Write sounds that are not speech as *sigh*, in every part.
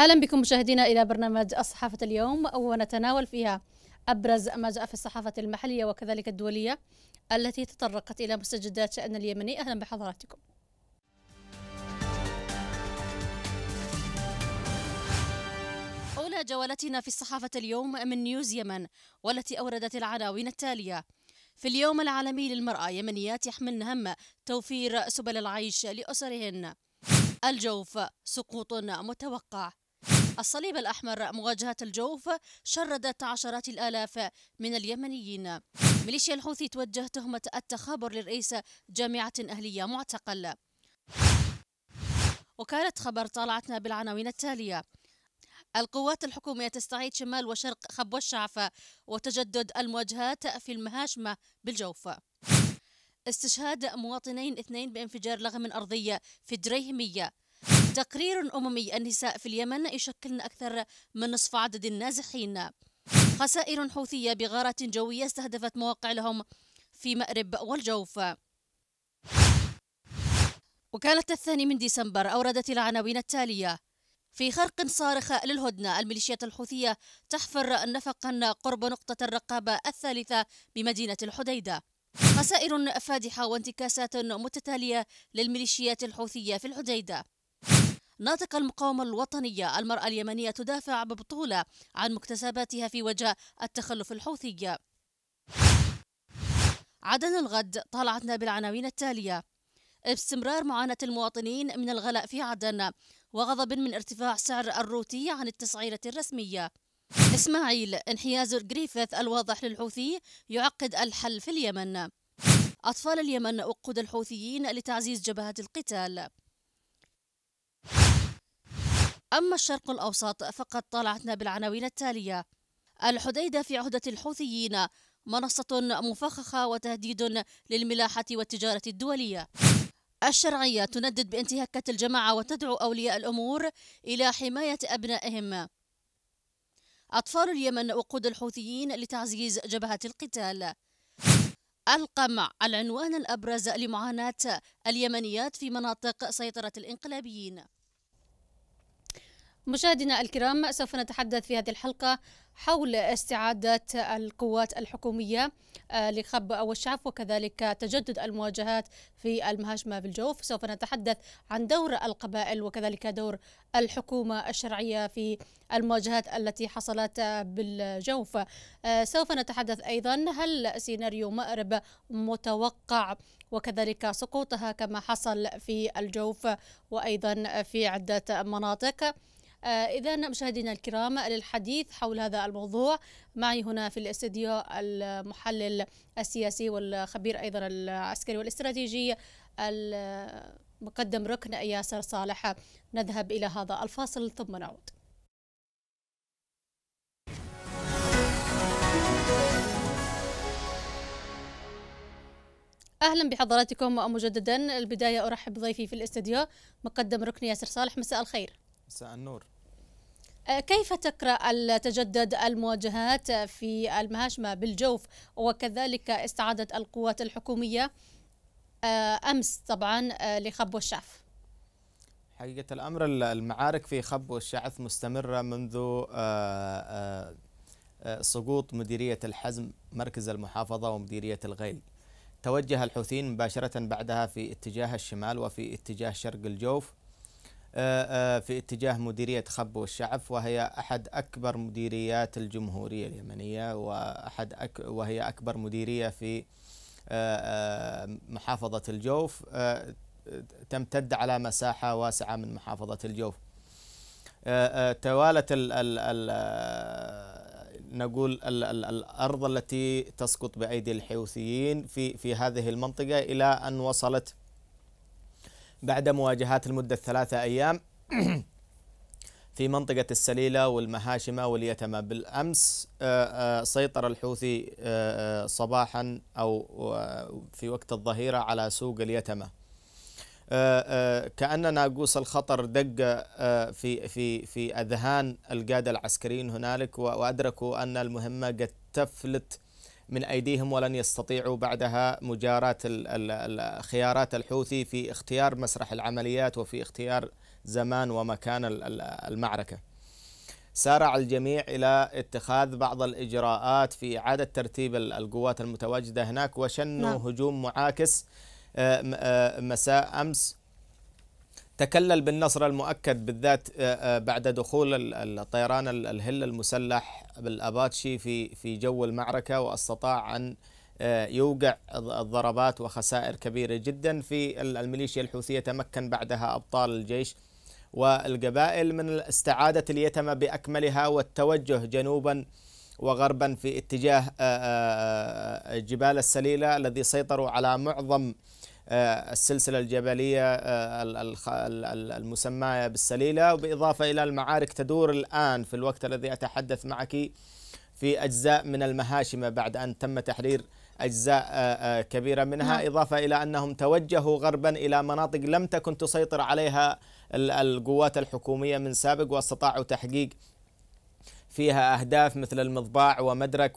اهلا بكم مشاهدينا الى برنامج الصحافه اليوم ونتناول فيها ابرز ما جاء في الصحافه المحليه وكذلك الدوليه التي تطرقت الى مستجدات شان اليمني اهلا بحضراتكم. اولى جولتنا في الصحافه اليوم من نيوز يمن والتي اوردت العناوين التاليه في اليوم العالمي للمرأة يمنيات يحملن هم توفير سبل العيش لأسرهن الجوف سقوط متوقع الصليب الأحمر مواجهة الجوف شردت عشرات الآلاف من اليمنيين ميليشيا الحوثي توجه تهمة التخابر لرئيس جامعة أهلية معتقل وكانت خبر طالعتنا بالعناوين التالية القوات الحكومية تستعيد شمال وشرق خبو الشعفة وتجدد المواجهات في المهاشمة بالجوف استشهاد مواطنين اثنين بانفجار لغم أرضي في دريهمية تقرير أممي النساء في اليمن يشكلن أكثر من نصف عدد النازحين خسائر حوثية بغارات جوية استهدفت مواقع لهم في مأرب والجوف وكالة الثاني من ديسمبر أوردت العناوين التالية في خرق صارخ للهدنة الميليشيات الحوثية تحفر نفقا قرب نقطة الرقابة الثالثة بمدينة الحديدة خسائر فادحة وانتكاسات متتالية للميليشيات الحوثية في الحديدة ناطق المقاومة الوطنية المرأة اليمنية تدافع ببطولة عن مكتسباتها في وجه التخلف الحوثي عدن الغد طالعتنا بالعناوين التالية استمرار معاناة المواطنين من الغلاء في عدن وغضب من ارتفاع سعر الروتي عن التسعيرة الرسمية إسماعيل انحياز جريفيث الواضح للحوثي يعقد الحل في اليمن أطفال اليمن أقود الحوثيين لتعزيز جبهة القتال أما الشرق الأوسط فقد طالعتنا بالعناوين التالية الحديدة في عهدة الحوثيين منصة مفخخة وتهديد للملاحة والتجارة الدولية الشرعية تندد بانتهاكات الجماعة وتدعو أولياء الأمور إلى حماية أبنائهم أطفال اليمن وقود الحوثيين لتعزيز جبهة القتال القمع العنوان الأبرز لمعاناة اليمنيات في مناطق سيطرة الإنقلابيين مشاهدينا الكرام سوف نتحدث في هذه الحلقة حول استعادة القوات الحكومية آه، لخب أو الشعب وكذلك تجدد المواجهات في المهاجمة في الجوف سوف نتحدث عن دور القبائل وكذلك دور الحكومة الشرعية في المواجهات التي حصلت بالجوف آه، سوف نتحدث أيضا هل سيناريو مأرب متوقع وكذلك سقوطها كما حصل في الجوف وأيضا في عدة مناطق آه، إذا مشاهدينا الكرام للحديث حول هذا الموضوع معي هنا في الاستديو المحلل السياسي والخبير أيضا العسكري والاستراتيجي مقدم ركن ياسر صالح نذهب إلى هذا الفاصل ثم نعود اهلا بحضراتكم مجددا البدايه ارحب بضيفي في الاستديو مقدم ركن ياسر صالح مساء الخير مساء النور أه، كيف تقرأ التجدد المواجهات في المهاشمة بالجوف وكذلك استعادة القوات الحكومية أه، أمس طبعا أه، لخب والشعف حقيقة الأمر المعارك في خب والشعف مستمرة منذ سقوط مديرية الحزم مركز المحافظة ومديرية الغيل توجه الحوثيين مباشرة بعدها في اتجاه الشمال وفي اتجاه شرق الجوف آه، آه، في اتجاه مديرية خب والشعف وهي أحد أكبر مديريات الجمهورية اليمنية وأحد أك وهي أكبر مديرية في آه، محافظة الجوف تمتد على مساحة واسعة من محافظة الجوف توالت الـ الـ الـ نقول الـ الـ الأرض التي تسقط بأيدي الحوثيين في في هذه المنطقة إلى أن وصلت بعد مواجهات المدة ثلاثة أيام *clears throat* في منطقة السليلة والمهاشمة واليتمة بالأمس آه، آه، سيطر الحوثي آه، صباحا أو في وقت الظهيرة على سوق اليتمة كأن ناقوس الخطر دق في في في أذهان القادة العسكريين هنالك وأدركوا أن المهمة قد تفلت من أيديهم ولن يستطيعوا بعدها مجاراة خيارات الحوثي في اختيار مسرح العمليات وفي اختيار زمان ومكان المعركة سارع الجميع إلى اتخاذ بعض الإجراءات في إعادة ترتيب القوات المتواجدة هناك وشنوا نعم. هجوم معاكس آه، آه، مساء أمس تكلل بالنصر المؤكد بالذات آه، آه، بعد دخول الطيران الهل المسلح بالاباتشي في في جو المعركه واستطاع ان آه، يوقع الضربات وخسائر كبيره جدا في الميليشيا الحوثيه تمكن بعدها ابطال الجيش والقبائل من استعاده اليتمه باكملها والتوجه جنوبا وغربا في اتجاه جبال السليله الذي سيطروا على معظم آه، السلسلة الجبلية آه، المسماة بالسليلة وبإضافة إلى المعارك تدور الآن في الوقت الذي أتحدث معك في أجزاء من المهاشمة بعد أن تم تحرير أجزاء آه، كبيرة منها نعم. إضافة إلى أنهم توجهوا غربا إلى مناطق لم تكن تسيطر عليها القوات الحكومية من سابق واستطاعوا تحقيق فيها أهداف مثل المضباع ومدرك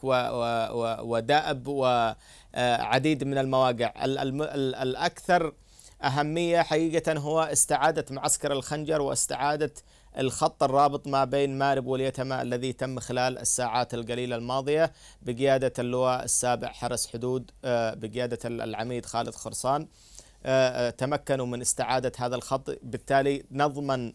ودأب و آه، عديد من المواقع الأكثر أهمية حقيقة هو استعادة معسكر الخنجر واستعادة الخط الرابط ما بين مارب واليتما الذي تم خلال الساعات القليلة الماضية بقيادة اللواء السابع حرس حدود آه، بقيادة العميد خالد خرصان آه، تمكنوا من استعادة هذا الخط بالتالي نضمن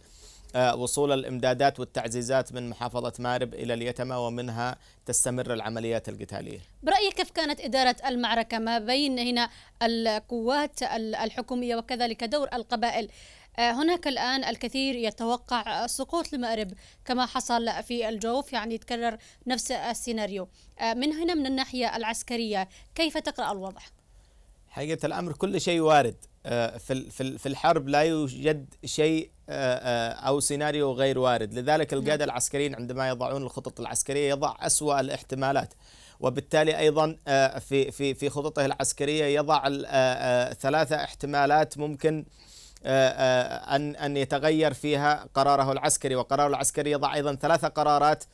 آه، وصول الامدادات والتعزيزات من محافظه مارب الى اليتما ومنها تستمر العمليات القتاليه. برايك كيف كانت اداره المعركه ما بين هنا القوات الحكوميه وكذلك دور القبائل؟ آه، هناك الآن الكثير يتوقع سقوط لمارب كما حصل في الجوف يعني يتكرر نفس السيناريو آه، من هنا من الناحية العسكرية كيف تقرأ الوضع؟ حقيقة الأمر كل شيء وارد آه، في في الحرب لا يوجد شيء آه، آه، او سيناريو غير وارد، لذلك نعم. القاده العسكريين عندما يضعون الخطط العسكريه يضع اسوأ الاحتمالات، وبالتالي ايضا في في في خططه العسكريه يضع ثلاثه احتمالات ممكن ان ان يتغير فيها قراره العسكري، وقراره العسكري يضع ايضا ثلاثه قرارات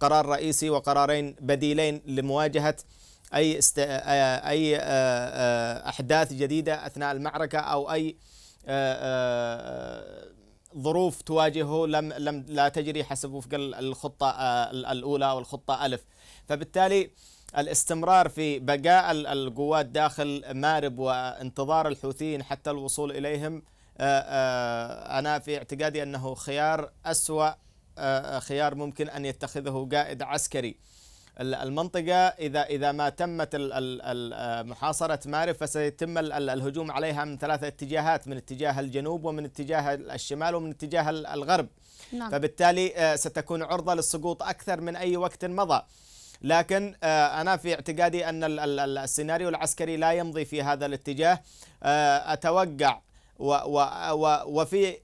قرار رئيسي وقرارين بديلين لمواجهه اي است... آه، آه، اي آه، احداث جديده اثناء المعركه او اي ظروف تواجهه لم لم لا تجري حسب وفق الخطه الاولى او الخطه الف فبالتالي الاستمرار في بقاء القوات داخل مارب وانتظار الحوثيين حتى الوصول اليهم انا في اعتقادي انه خيار اسوا خيار ممكن ان يتخذه قائد عسكري المنطقة إذا إذا ما تمت آه، محاصرة مارب فسيتم الهجوم عليها من ثلاثة اتجاهات من اتجاه الجنوب ومن اتجاه الشمال ومن اتجاه الغرب نعم. فبالتالي آه، ستكون عرضة للسقوط أكثر من أي وقت مضى لكن آه، أنا في اعتقادي أن السيناريو العسكري لا يمضي في هذا الاتجاه أتوقع وفي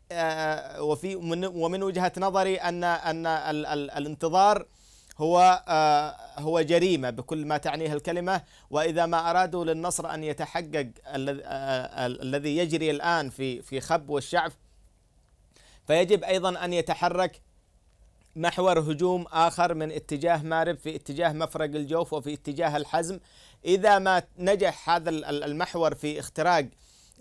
وفي ومن وجهه نظري ان ان الانتظار هو آه، هو جريمه بكل ما تعنيه الكلمه واذا ما ارادوا للنصر ان يتحقق آه، الذي يجري الان في في خب والشعب فيجب ايضا ان يتحرك محور هجوم اخر من اتجاه مارب في اتجاه مفرق الجوف وفي اتجاه الحزم اذا ما نجح هذا المحور في اختراق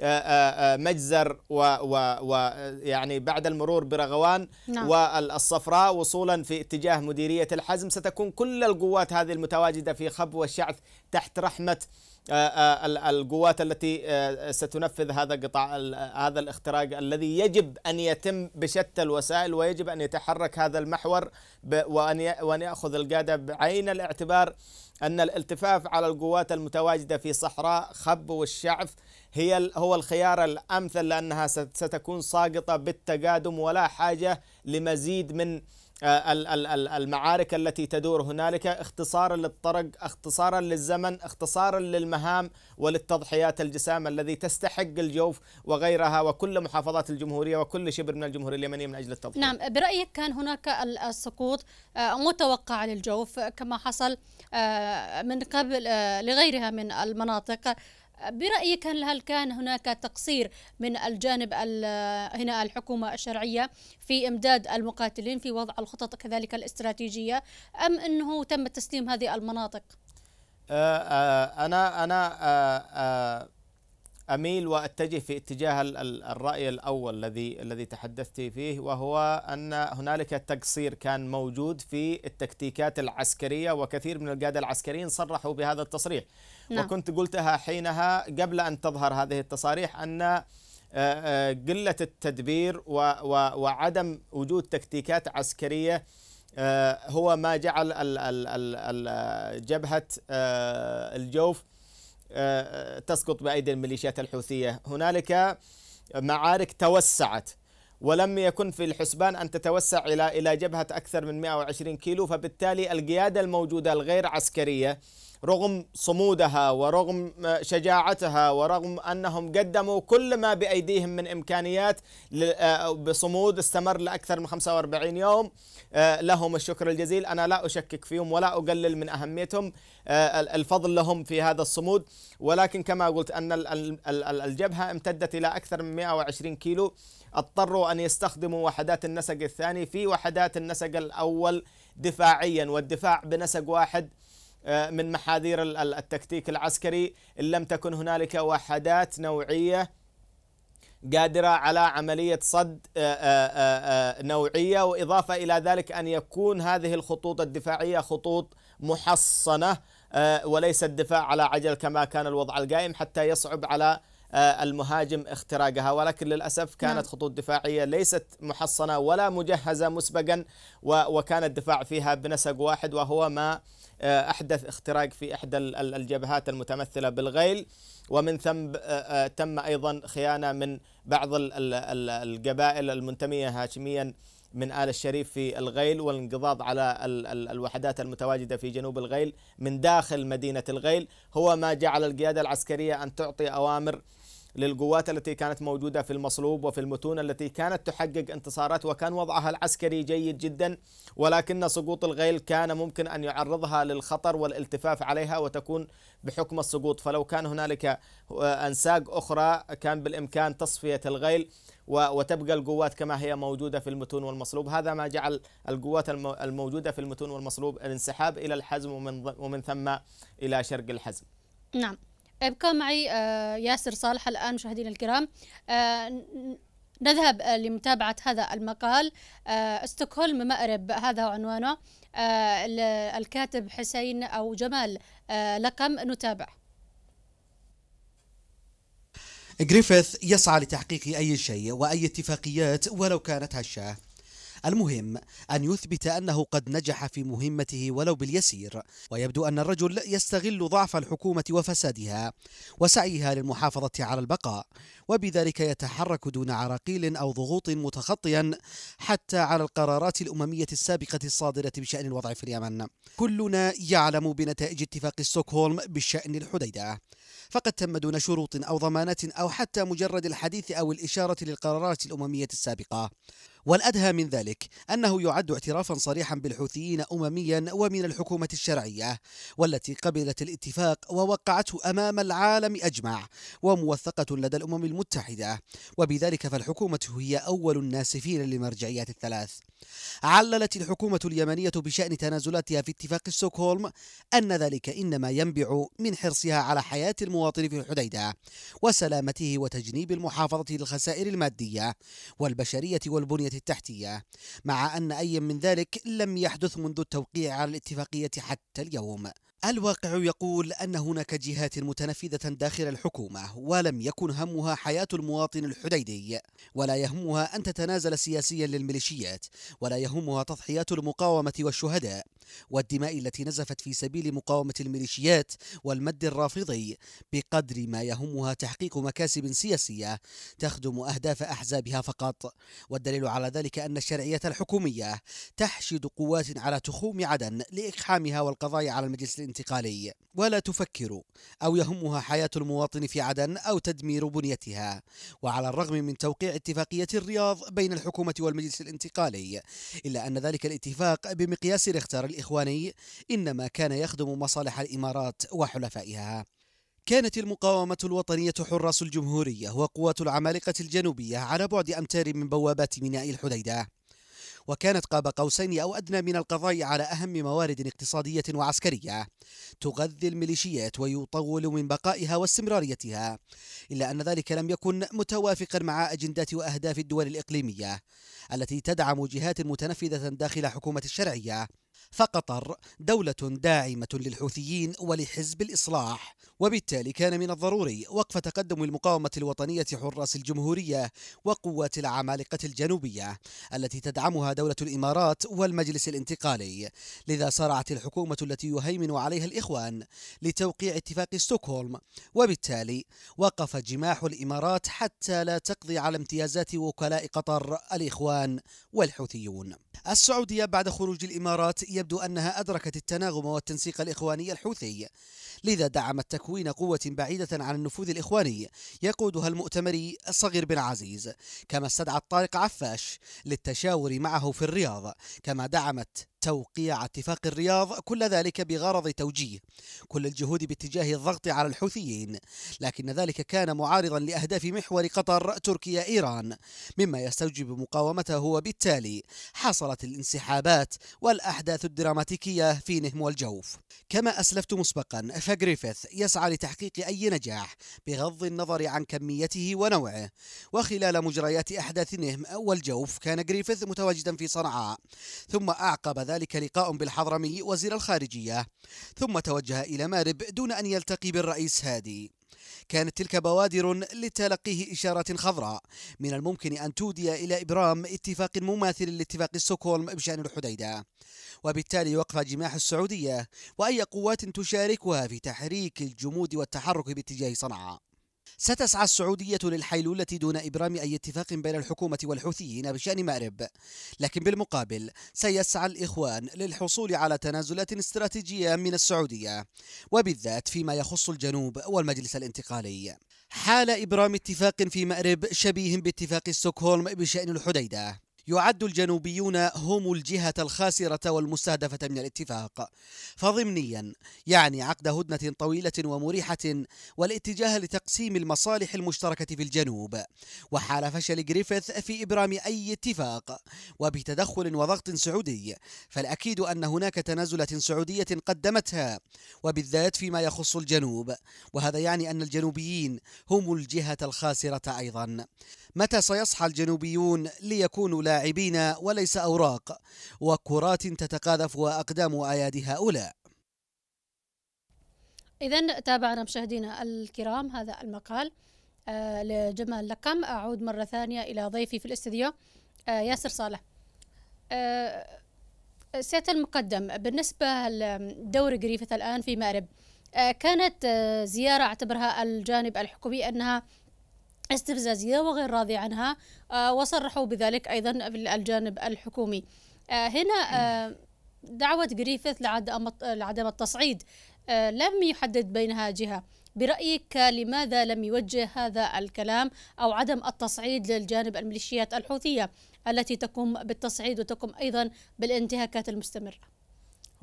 آه، آه، آه، مجزر ويعني و... و... يعني بعد المرور برغوان نعم. والصفراء وصولا في اتجاه مديرية الحزم ستكون كل القوات هذه المتواجدة في خب والشعث تحت رحمة القوات التي ستنفذ هذا قطاع هذا الاختراق الذي يجب ان يتم بشتى الوسائل ويجب ان يتحرك هذا المحور وان ياخذ القاده بعين الاعتبار ان الالتفاف على القوات المتواجده في صحراء خب والشعث هي هو الخيار الامثل لانها ستكون ساقطه بالتقادم ولا حاجه لمزيد من آه، المعارك التي تدور هنالك اختصارا للطرق اختصارا للزمن اختصارا للمهام وللتضحيات الجسام الذي تستحق الجوف وغيرها وكل محافظات الجمهورية وكل شبر من الجمهورية اليمنية من أجل التضحية نعم برأيك كان هناك السقوط آه، متوقع للجوف آه، كما حصل من قبل لغيرها من المناطق برأيك هل هل كان هناك تقصير من الجانب هنا الحكومة الشرعية في إمداد المقاتلين في وضع الخطط كذلك الاستراتيجية أم أنه تم تسليم هذه المناطق؟ آه، آه، أنا أنا آه، اميل واتجه في اتجاه الراي الاول الذي الذي تحدثت فيه وهو ان هنالك تقصير كان موجود في التكتيكات العسكريه وكثير من القاده العسكريين صرحوا بهذا التصريح نعم. وكنت قلتها حينها قبل ان تظهر هذه التصاريح ان آه، آه، قله التدبير وعدم وجود تكتيكات عسكريه آه، هو ما جعل جبهه الجوف آه، آه، تسقط بأيدي الميليشيات الحوثية هنالك معارك توسعت ولم يكن في الحسبان أن تتوسع إلى إلى جبهة أكثر من 120 كيلو فبالتالي القيادة الموجودة الغير عسكرية رغم صمودها ورغم شجاعتها ورغم انهم قدموا كل ما بايديهم من امكانيات آه، بصمود استمر لاكثر من 45 يوم آه، لهم الشكر الجزيل انا لا اشكك فيهم ولا اقلل من اهميتهم آه، الفضل لهم في هذا الصمود ولكن كما قلت ان الجبهه امتدت الى اكثر من 120 كيلو اضطروا ان يستخدموا وحدات النسق الثاني في وحدات النسق الاول دفاعيا والدفاع بنسق واحد آه، من محاذير التكتيك العسكري إن لم تكن هنالك وحدات نوعية قادرة على عملية صد آه، آه، نوعية وإضافة إلى ذلك أن يكون هذه الخطوط الدفاعية خطوط محصنة وليس الدفاع على عجل كما كان الوضع القائم حتى يصعب على المهاجم اختراقها ولكن للأسف كانت نعم. خطوط دفاعية ليست محصنة ولا مجهزة مسبقا وكان الدفاع فيها بنسق واحد وهو ما آه، أحدث اختراق في إحدى الجبهات المتمثلة بالغيل ومن ثم آه، آه، تم أيضا خيانة من بعض القبائل المنتمية هاشميا من آل الشريف في الغيل والانقضاض على الوحدات المتواجدة في جنوب الغيل من داخل مدينة الغيل هو ما جعل القيادة العسكرية أن تعطي أوامر للقوات التي كانت موجودة في المصلوب وفي المتون التي كانت تحقق انتصارات وكان وضعها العسكري جيد جدا ولكن سقوط الغيل كان ممكن أن يعرضها للخطر والالتفاف عليها وتكون بحكم السقوط فلو كان هنالك آه، أنساق أخرى كان بالإمكان تصفية الغيل وتبقى القوات كما هي موجودة في المتون والمصلوب هذا ما جعل القوات الموجودة في المتون والمصلوب الانسحاب إلى الحزم ومن, ومن ثم إلى شرق الحزم نعم ابقى معي آه، ياسر صالح الآن مشاهدينا الكرام آه، نذهب آه، لمتابعة هذا المقال استوكهولم مأرب هذا هو عنوانه الكاتب حسين أو جمال لقم نتابع جريفيث يسعى لتحقيق أي شيء وأي اتفاقيات ولو كانت هشة المهم أن يثبت أنه قد نجح في مهمته ولو باليسير ويبدو أن الرجل يستغل ضعف الحكومة وفسادها وسعيها للمحافظة على البقاء وبذلك يتحرك دون عراقيل أو ضغوط متخطيا حتى على القرارات الأممية السابقة الصادرة بشأن الوضع في اليمن كلنا يعلم بنتائج اتفاق ستوكهولم بشأن الحديدة فقد تم دون شروط أو ضمانات أو حتى مجرد الحديث أو الإشارة للقرارات الأممية السابقة والأدهى من ذلك أنه يعد اعترافا صريحا بالحوثيين أمميا ومن الحكومة الشرعية والتي قبلت الاتفاق ووقعته أمام العالم أجمع وموثقة لدى الأمم المتحدة وبذلك فالحكومة هي أول الناسفين للمرجعيات الثلاث عللت الحكومة اليمنية بشأن تنازلاتها في اتفاق ستوكهولم أن ذلك إنما ينبع من حرصها على حياة المواطن في الحديدة وسلامته وتجنيب المحافظة للخسائر المادية والبشرية والبنية التحتية مع أن أي من ذلك لم يحدث منذ التوقيع على الاتفاقية حتى اليوم الواقع يقول أن هناك جهات متنفذة داخل الحكومة ولم يكن همها حياة المواطن الحديدي ولا يهمها أن تتنازل سياسيا للميليشيات ولا يهمها تضحيات المقاومة والشهداء والدماء التي نزفت في سبيل مقاومة الميليشيات والمد الرافضي بقدر ما يهمها تحقيق مكاسب سياسية تخدم أهداف أحزابها فقط والدليل على ذلك أن الشرعية الحكومية تحشد قوات على تخوم عدن لإقحامها والقضاء على المجلس الانتقالي ولا تفكر أو يهمها حياة المواطن في عدن أو تدمير بنيتها وعلى الرغم من توقيع اتفاقية الرياض بين الحكومة والمجلس الانتقالي إلا أن ذلك الاتفاق بمقياس ريختر الإخواني إنما كان يخدم مصالح الإمارات وحلفائها كانت المقاومة الوطنية حراس الجمهورية وقوات العمالقة الجنوبية على بعد أمتار من بوابات ميناء الحديدة وكانت قاب قوسين أو أدنى من القضاء على أهم موارد اقتصادية وعسكرية تغذي الميليشيات ويطول من بقائها واستمراريتها إلا أن ذلك لم يكن متوافقا مع أجندات وأهداف الدول الإقليمية التي تدعم جهات متنفذة داخل حكومة الشرعية فقطر دولة داعمة للحوثيين ولحزب الإصلاح وبالتالي كان من الضروري وقف تقدم المقاومة الوطنية حراس الجمهورية وقوات العمالقة الجنوبية التي تدعمها دولة الإمارات والمجلس الانتقالي لذا صارعت الحكومة التي يهيمن عليها الإخوان لتوقيع اتفاق ستوكهولم وبالتالي وقف جماح الإمارات حتى لا تقضي على امتيازات وكلاء قطر الإخوان والحوثيون السعودية بعد خروج الإمارات يبدو أنها أدركت التناغم والتنسيق الإخواني الحوثي لذا دعمت تكوين قوة بعيدة عن النفوذ الإخواني يقودها المؤتمري الصغير بن عزيز كما استدعت طارق عفاش للتشاور معه في الرياض كما دعمت توقيع اتفاق الرياض كل ذلك بغرض توجيه كل الجهود باتجاه الضغط على الحوثيين لكن ذلك كان معارضا لأهداف محور قطر تركيا إيران مما يستوجب مقاومته وبالتالي حصلت الانسحابات والأحداث الدراماتيكية في نهم والجوف كما أسلفت مسبقا فجريفيث يسعى لتحقيق أي نجاح بغض النظر عن كميته ونوعه وخلال مجريات أحداث نهم والجوف كان جريفيث متواجدا في صنعاء ثم أعقب ذلك لقاء بالحضرمي وزير الخارجية ثم توجه إلى مارب دون أن يلتقي بالرئيس هادي كانت تلك بوادر لتلقيه إشارة خضراء من الممكن أن تودي إلى إبرام اتفاق مماثل لاتفاق ستوكهولم بشأن الحديدة وبالتالي وقف جماح السعودية وأي قوات تشاركها في تحريك الجمود والتحرك باتجاه صنعاء ستسعى السعودية للحيلولة دون إبرام أي اتفاق بين الحكومة والحوثيين بشأن مأرب لكن بالمقابل سيسعى الإخوان للحصول على تنازلات استراتيجية من السعودية وبالذات فيما يخص الجنوب والمجلس الانتقالي حال إبرام اتفاق في مأرب شبيه باتفاق ستوكهولم بشأن الحديدة يعد الجنوبيون هم الجهة الخاسرة والمستهدفة من الاتفاق فضمنيا يعني عقد هدنة طويلة ومريحة والاتجاه لتقسيم المصالح المشتركة في الجنوب وحال فشل جريفيث في إبرام أي اتفاق وبتدخل وضغط سعودي فالأكيد أن هناك تنازلة سعودية قدمتها وبالذات فيما يخص الجنوب وهذا يعني أن الجنوبيين هم الجهة الخاسرة أيضا متى سيصحى الجنوبيون ليكونوا لاعبين وليس أوراق وكرات تتقاذف أقدام أيادي هؤلاء إذا تابعنا مشاهدينا الكرام هذا المقال آه، لجمال لقم أعود مرة ثانية إلى ضيفي في الاستديو آه، ياسر صالح آه، سيادة المقدم بالنسبة لدور قريفة الآن في مأرب كانت زيارة اعتبرها الجانب الحكومي أنها استفزازية وغير راضي عنها آه، وصرحوا بذلك أيضا بالجانب الجانب الحكومي آه، هنا آه، دعوة جريفيث لعدم التصعيد لم يحدد بينها جهة برأيك لماذا لم يوجه هذا الكلام أو عدم التصعيد للجانب الميليشيات الحوثية التي تقوم بالتصعيد وتقوم أيضا بالانتهاكات المستمرة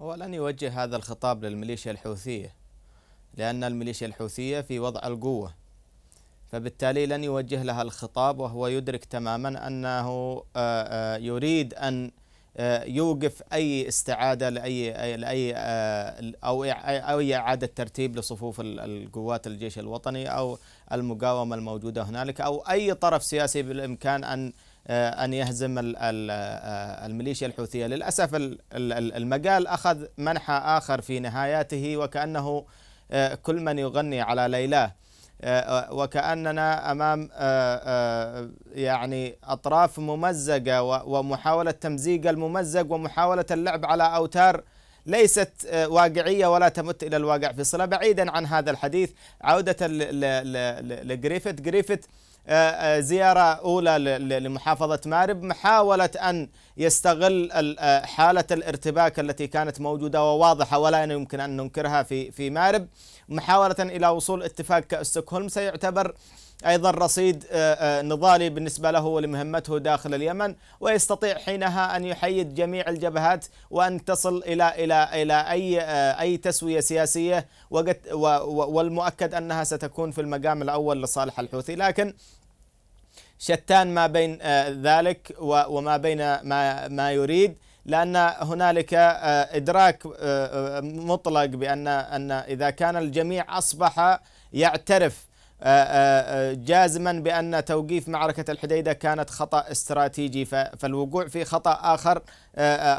هو لن يوجه هذا الخطاب للميليشيا الحوثية لأن الميليشيا الحوثية في وضع القوة فبالتالي لن يوجه لها الخطاب وهو يدرك تماما أنه آه، آه، يريد أن آه، يوقف أي استعادة لأي لأي أو او إعادة ترتيب لصفوف القوات الجيش الوطني أو المقاومة الموجودة هنالك أو أي طرف سياسي بالإمكان أن أن يهزم الميليشيا الحوثية للأسف المجال أخذ منحى آخر في نهاياته وكأنه كل من يغني على ليلاه آه، آه، وكأننا أمام آه، يعني أطراف ممزقة ومحاولة تمزيق الممزق ومحاولة اللعب على أوتار ليست واقعية ولا تمت إلى الواقع في صلة بعيدا عن هذا الحديث عودة لجريفت جريفت آه، آه، زيارة أولى لمحافظة مارب محاولة أن يستغل آه، حالة الارتباك التي كانت موجودة وواضحة ولا يمكن أن ننكرها في مارب محاولة إلى وصول اتفاق كاستوكهولم سيعتبر أيضا رصيد آه، آه، نضالي بالنسبة له ولمهمته داخل اليمن ويستطيع حينها أن يحيد جميع الجبهات وأن تصل إلى إلى إلى أي آه، أي تسوية سياسية والمؤكد أنها ستكون في المقام الأول لصالح الحوثي لكن شتان ما بين ذلك وما بين ما ما يريد لان هنالك ادراك مطلق بان ان اذا كان الجميع اصبح يعترف جازما بأن توقيف معركة الحديدة كانت خطأ استراتيجي فالوقوع في خطأ آخر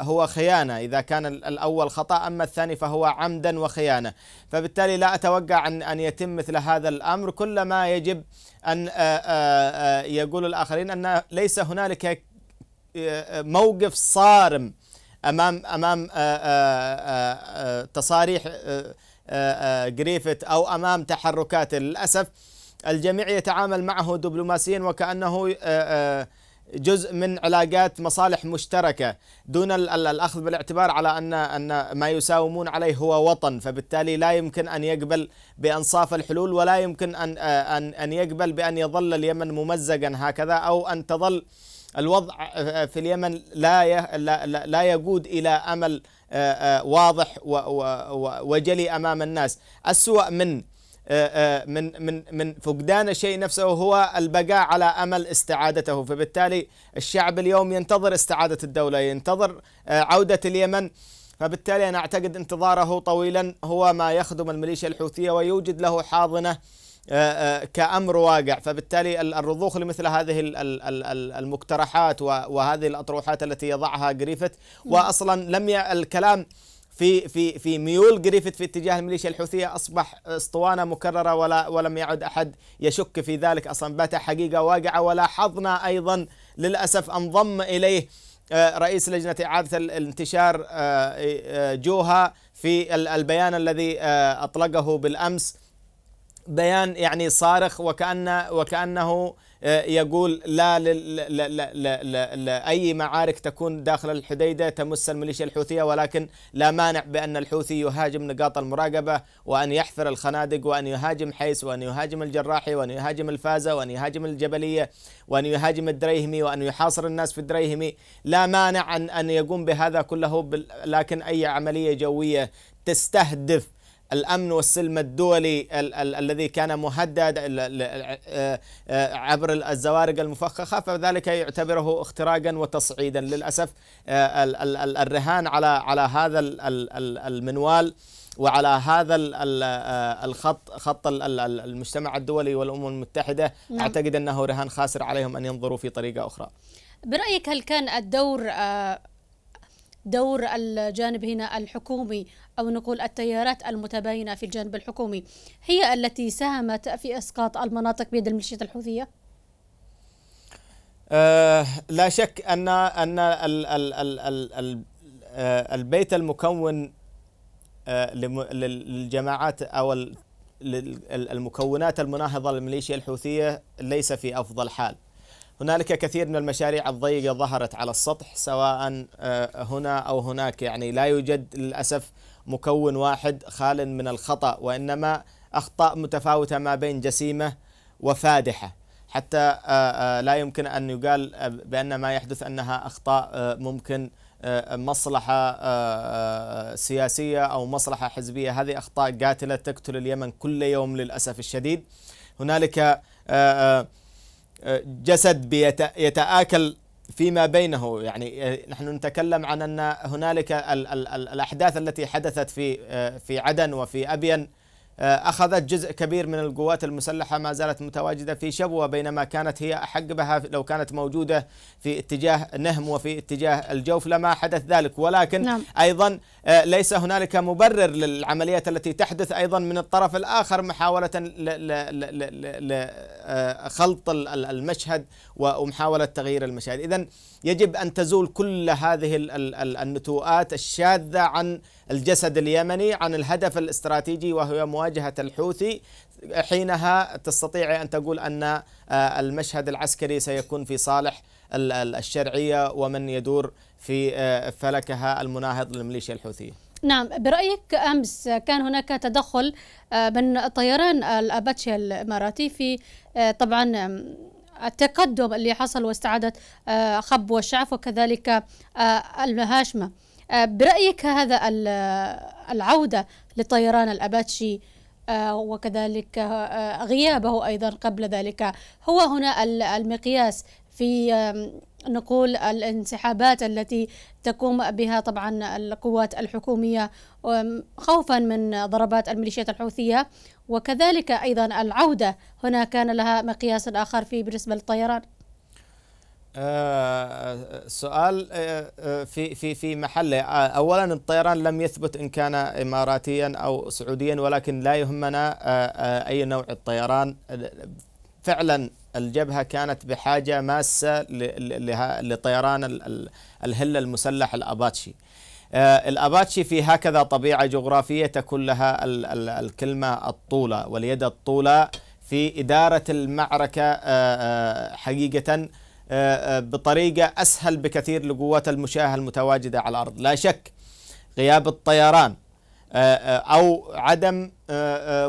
هو خيانة إذا كان الأول خطأ أما الثاني فهو عمدا وخيانة فبالتالي لا أتوقع أن أن يتم مثل هذا الأمر كلما يجب أن يقول الآخرين أن ليس هنالك موقف صارم أمام أمام تصاريح جريفت أو أمام تحركات للأسف الجميع يتعامل معه دبلوماسيا وكأنه آه، آه، جزء من علاقات مصالح مشتركه دون الاخذ بالاعتبار على ان ان ما يساومون عليه هو وطن فبالتالي لا يمكن ان يقبل بانصاف الحلول ولا يمكن ان آه، ان ان يقبل بان يظل اليمن ممزقا هكذا او ان تظل الوضع في اليمن لا لا يقود الى امل واضح وجلي امام الناس اسوا من آه، آه، من من من فقدان الشيء نفسه هو البقاء على امل استعادته، فبالتالي الشعب اليوم ينتظر استعاده الدوله، ينتظر آه، عوده اليمن فبالتالي انا اعتقد انتظاره طويلا هو ما يخدم الميليشيا الحوثيه ويوجد له حاضنه كامر واقع فبالتالي الرضوخ لمثل هذه المقترحات وهذه الاطروحات التي يضعها جريفيث نعم. واصلا لم ي... الكلام في في في ميول جريفيث في اتجاه الميليشيا الحوثيه اصبح اسطوانه مكرره ولا ولم يعد احد يشك في ذلك اصلا بات حقيقه واقعه ولاحظنا ايضا للاسف انضم اليه آه، رئيس لجنه اعاده الانتشار آه، آه، جوها في البيان الذي اطلقه بالامس بيان يعني صارخ وكان وكانه آه، يقول لا, لأي معارك تكون داخل الحديدة تمس الميليشيا الحوثية ولكن لا مانع بأن الحوثي يهاجم نقاط المراقبة وأن يحفر الخنادق وأن يهاجم حيس وأن يهاجم الجراحي وأن يهاجم الفازة وأن يهاجم الجبلية وأن يهاجم الدريهمي وأن يحاصر الناس في الدريهمي لا مانع أن, أن يقوم بهذا كله لكن أي عملية جوية تستهدف الامن والسلم الدولي ال ال الذي كان مهدد آه، آه، عبر الزوارق المفخخه فذلك يعتبره اختراقا وتصعيدا للاسف آه، ال الرهان على على هذا المنوال وعلى هذا الخط خط المجتمع الدولي والامم المتحده نعم. اعتقد انه رهان خاسر عليهم ان ينظروا في طريقه اخرى برايك هل كان الدور دور الجانب هنا الحكومي أو نقول التيارات المتباينة في الجانب الحكومي هي التي ساهمت في إسقاط المناطق بيد الميليشيات الحوثية؟ أه لا شك أن أن ال ال ال ال ال آه، البيت المكون آه، للجماعات أو المكونات المناهضة للميليشيا الحوثية ليس في أفضل حال هنالك كثير من المشاريع الضيقة ظهرت على السطح سواء آه، هنا أو هناك يعني لا يوجد للأسف مكون واحد خال من الخطأ وإنما أخطاء متفاوتة ما بين جسيمة وفادحة حتى آه، آه، لا يمكن أن يقال بأن ما يحدث أنها أخطاء ممكن مصلحة سياسية أو مصلحة حزبية هذه أخطاء قاتلة تقتل اليمن كل يوم للأسف الشديد هنالك جسد يتآكل فيما بينه يعني آه، نحن نتكلم عن أن هنالك الأحداث التي حدثت في آه، في عدن وفي أبين آه، أخذت جزء كبير من القوات المسلحة ما زالت متواجدة في شبوة بينما كانت هي أحق بها لو كانت موجودة في اتجاه نهم وفي اتجاه الجوف لما حدث ذلك ولكن نعم. أيضا آه، ليس هنالك مبرر للعمليات التي تحدث أيضا من الطرف الآخر محاولة لخلط آه، المشهد ومحاولة تغيير المشاهد إذا يجب أن تزول كل هذه النتوءات الشاذة عن الجسد اليمني عن الهدف الاستراتيجي وهو مواجهة الحوثي حينها تستطيع أن تقول أن آه، المشهد العسكري سيكون في صالح الشرعية ومن يدور في آه، فلكها المناهض للميليشيا الحوثية نعم برأيك أمس كان هناك تدخل آه، من طيران الأباتشي الإماراتي في طبعا التقدم اللي حصل واستعادة خب والشعف وكذلك الهاشمة برأيك هذا العودة لطيران الأباتشي آه، وكذلك آه، غيابه أيضا قبل ذلك هو هنا المقياس في نقول الانسحابات التي تقوم بها طبعا القوات الحكومية خوفا من ضربات الميليشيات الحوثية وكذلك أيضا العودة هنا كان لها مقياس آخر في بالنسبة للطيران سؤال آه، آه، في في في محله آه، اولا الطيران لم يثبت ان كان اماراتيا او سعوديا ولكن لا يهمنا اي نوع الطيران فعلا الجبهه كانت بحاجه ماسه لطيران الهله المسلح الاباتشي الاباتشي في هكذا طبيعه جغرافيه تكون لها الكلمه الطوله واليد الطوله في اداره المعركه حقيقه آه، آه، بطريقة أسهل بكثير لقوات المشاة المتواجدة على الأرض لا شك غياب الطيران آه، أو عدم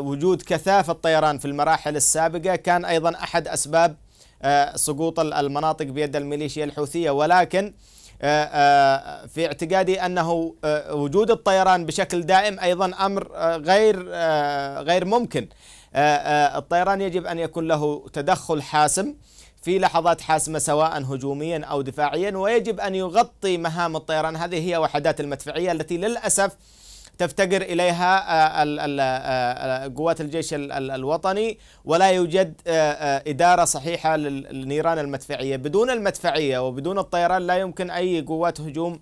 وجود كثافة الطيران في المراحل السابقة كان أيضا أحد أسباب سقوط المناطق بيد الميليشيا الحوثية ولكن في اعتقادي أنه وجود الطيران بشكل دائم أيضا أمر غير غير ممكن الطيران يجب أن يكون له تدخل حاسم في لحظات حاسمة سواء هجوميا أو دفاعيا ويجب أن يغطي مهام الطيران هذه هي وحدات المدفعية التي للأسف تفتقر إليها آه، آه، آه، قوات الجيش الوطني ولا يوجد إدارة صحيحة للنيران المدفعية بدون المدفعية وبدون الطيران لا يمكن أي قوات هجوم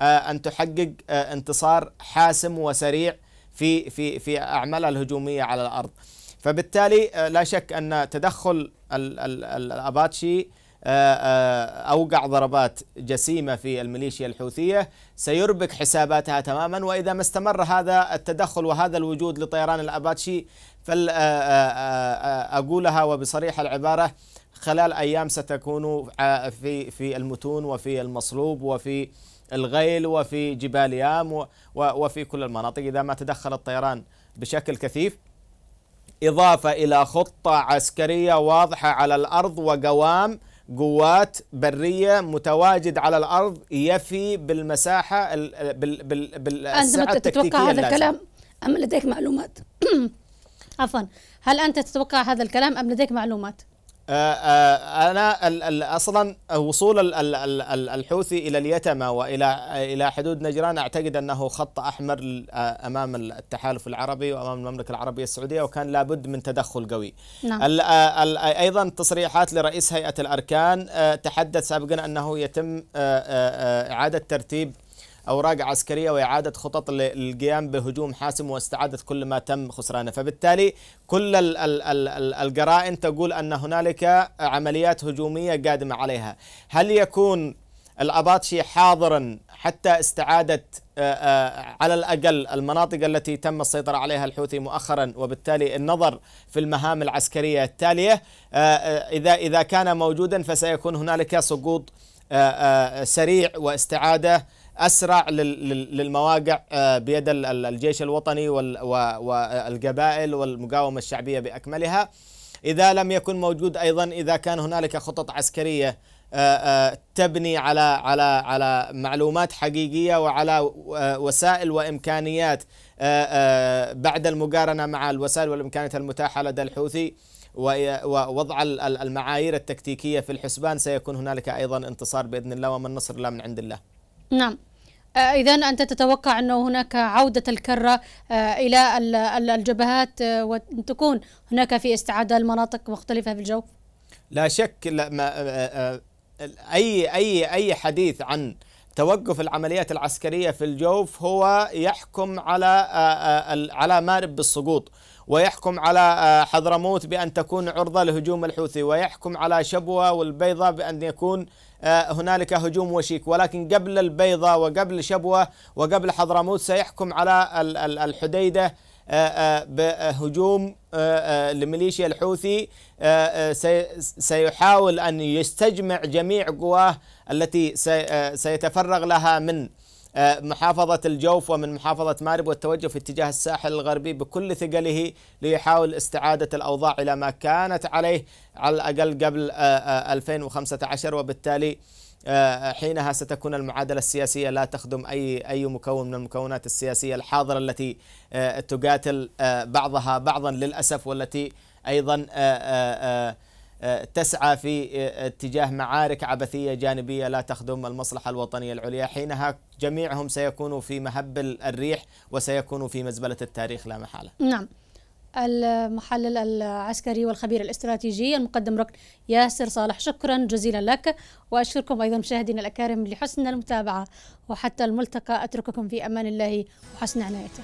أن تحقق انتصار حاسم وسريع في في في أعمالها الهجومية على الأرض فبالتالي لا شك أن تدخل الاباتشي آه، آه، اوقع ضربات جسيمه في الميليشيا الحوثيه سيربك حساباتها تماما واذا ما استمر هذا التدخل وهذا الوجود لطيران الاباتشي فاقولها آه، وبصريح العباره خلال ايام ستكون في في المتون وفي المصلوب وفي الغيل وفي جبال يام وفي كل المناطق اذا ما تدخل الطيران بشكل كثيف إضافة إلى خطة عسكرية واضحة على الأرض وقوام قوات برية متواجد على الأرض يفي بالمساحة بالساعة التكتيكية أنت تتوقع هذا الكلام أم لديك معلومات؟ *coughs* عفوا هل أنت تتوقع هذا الكلام أم لديك معلومات؟ آه، آه، انا اصلا وصول الحوثي الى اليتمه والى الى حدود نجران اعتقد انه خط احمر آه، امام التحالف العربي وامام المملكه العربيه السعوديه وكان لابد من تدخل قوي. نعم. ايضا تصريحات لرئيس هيئه الاركان تحدث سابقا انه يتم اعاده ترتيب أوراق عسكرية وإعادة خطط للقيام بهجوم حاسم واستعادة كل ما تم خسرانه فبالتالي كل ال ال ال ال القرائن تقول أن هنالك عمليات هجومية قادمة عليها هل يكون الأباتشي حاضرا حتى استعادة آه، آه، على الأقل المناطق التي تم السيطرة عليها الحوثي مؤخرا وبالتالي النظر في المهام العسكرية التالية آه، إذا إذا كان موجودا فسيكون هنالك سقوط سريع واستعادة اسرع للمواقع آه، بيد الجيش الوطني والقبائل والمقاومه الشعبيه باكملها اذا لم يكن موجود ايضا اذا كان هنالك خطط عسكريه آه، آه، تبني على على على معلومات حقيقيه وعلى وسائل وامكانيات بعد المقارنه مع الوسائل والامكانيات المتاحه لدى الحوثي ووضع المعايير التكتيكيه في الحسبان سيكون هنالك ايضا انتصار باذن الله ومن نصر الله من عند الله نعم آه، إذا أنت تتوقع أنه هناك عودة الكرة آه، إلى الجبهات آه، وأن تكون هناك في استعادة لمناطق مختلفة في الجو؟ لا شك لا ما أي أي أي حديث عن توقف العمليات العسكرية في الجوف هو يحكم على على مارب بالسقوط ويحكم على حضرموت بأن تكون عرضة لهجوم الحوثي ويحكم على شبوة والبيضة بأن يكون آه، هنالك هجوم وشيك ولكن قبل البيضة وقبل شبوة وقبل حضرموت سيحكم على الحديدة آه، آه، بهجوم لميليشيا الحوثي سيحاول أن يستجمع جميع قواه التي سيتفرغ لها من آه، محافظة الجوف ومن محافظة مارب والتوجه في اتجاه الساحل الغربي بكل ثقله ليحاول استعادة الأوضاع إلى ما كانت عليه على الأقل قبل 2015 آه، آه، وبالتالي حينها ستكون المعادلة السياسية لا تخدم أي أي مكون من المكونات السياسية الحاضرة التي تقاتل بعضها بعضا للأسف والتي أيضا تسعى في آه، اتجاه معارك عبثية جانبية لا تخدم المصلحة الوطنية العليا حينها جميعهم سيكونوا في مهب الريح وسيكونوا في مزبلة التاريخ لا محالة نعم المحلل العسكري والخبير الاستراتيجي المقدم ركن ياسر صالح شكرا جزيلا لك واشكركم ايضا مشاهدينا الاكارم لحسن المتابعه وحتى الملتقى اترككم في امان الله وحسن عنايته